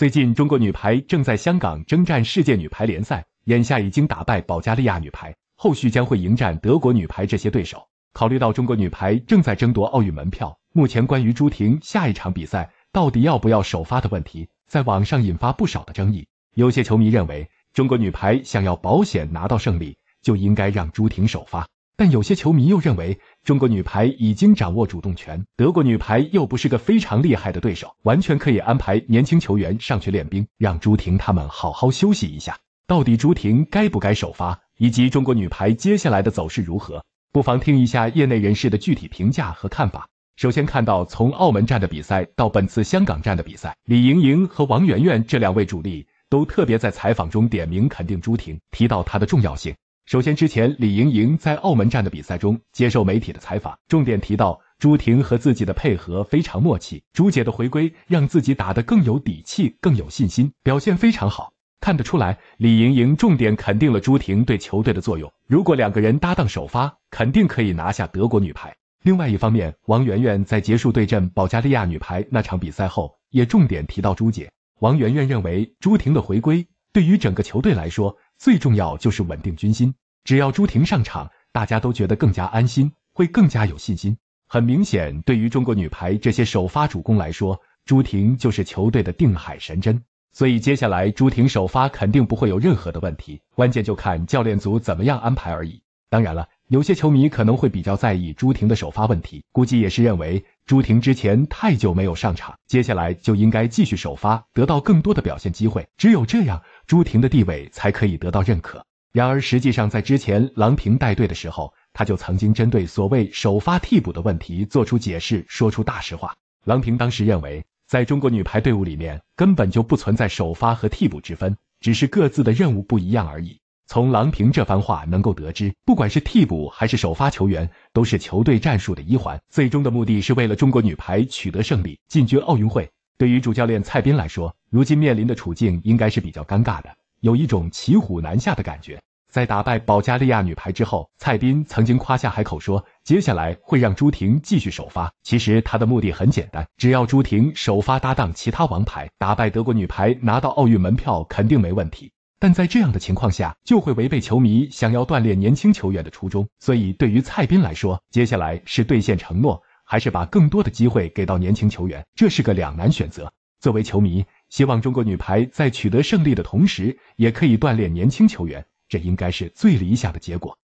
最近，中国女排正在香港征战世界女排联赛，眼下已经打败保加利亚女排，后续将会迎战德国女排这些对手。考虑到中国女排正在争夺奥运门票，目前关于朱婷下一场比赛到底要不要首发的问题，在网上引发不少的争议。有些球迷认为，中国女排想要保险拿到胜利，就应该让朱婷首发。但有些球迷又认为，中国女排已经掌握主动权，德国女排又不是个非常厉害的对手，完全可以安排年轻球员上去练兵，让朱婷他们好好休息一下。到底朱婷该不该首发，以及中国女排接下来的走势如何，不妨听一下业内人士的具体评价和看法。首先看到，从澳门站的比赛到本次香港站的比赛，李盈莹和王媛媛这两位主力都特别在采访中点名肯定朱婷，提到她的重要性。首先，之前李盈莹在澳门站的比赛中接受媒体的采访，重点提到朱婷和自己的配合非常默契。朱姐的回归让自己打得更有底气、更有信心，表现非常好。看得出来，李盈莹重点肯定了朱婷对球队的作用。如果两个人搭档首发，肯定可以拿下德国女排。另外一方面，王媛媛在结束对阵保加利亚女排那场比赛后，也重点提到朱姐。王媛媛认为朱婷的回归对于整个球队来说。最重要就是稳定军心，只要朱婷上场，大家都觉得更加安心，会更加有信心。很明显，对于中国女排这些首发主攻来说，朱婷就是球队的定海神针，所以接下来朱婷首发肯定不会有任何的问题，关键就看教练组怎么样安排而已。当然了。有些球迷可能会比较在意朱婷的首发问题，估计也是认为朱婷之前太久没有上场，接下来就应该继续首发，得到更多的表现机会。只有这样，朱婷的地位才可以得到认可。然而，实际上在之前郎平带队的时候，他就曾经针对所谓首发替补的问题做出解释，说出大实话。郎平当时认为，在中国女排队伍里面根本就不存在首发和替补之分，只是各自的任务不一样而已。从郎平这番话能够得知，不管是替补还是首发球员，都是球队战术的一环。最终的目的是为了中国女排取得胜利，进军奥运会。对于主教练蔡斌来说，如今面临的处境应该是比较尴尬的，有一种骑虎难下的感觉。在打败保加利亚女排之后，蔡斌曾经夸下海口说，接下来会让朱婷继续首发。其实他的目的很简单，只要朱婷首发搭档其他王牌，打败德国女排，拿到奥运门票肯定没问题。但在这样的情况下，就会违背球迷想要锻炼年轻球员的初衷。所以对于蔡斌来说，接下来是兑现承诺，还是把更多的机会给到年轻球员，这是个两难选择。作为球迷，希望中国女排在取得胜利的同时，也可以锻炼年轻球员，这应该是最理想的结果。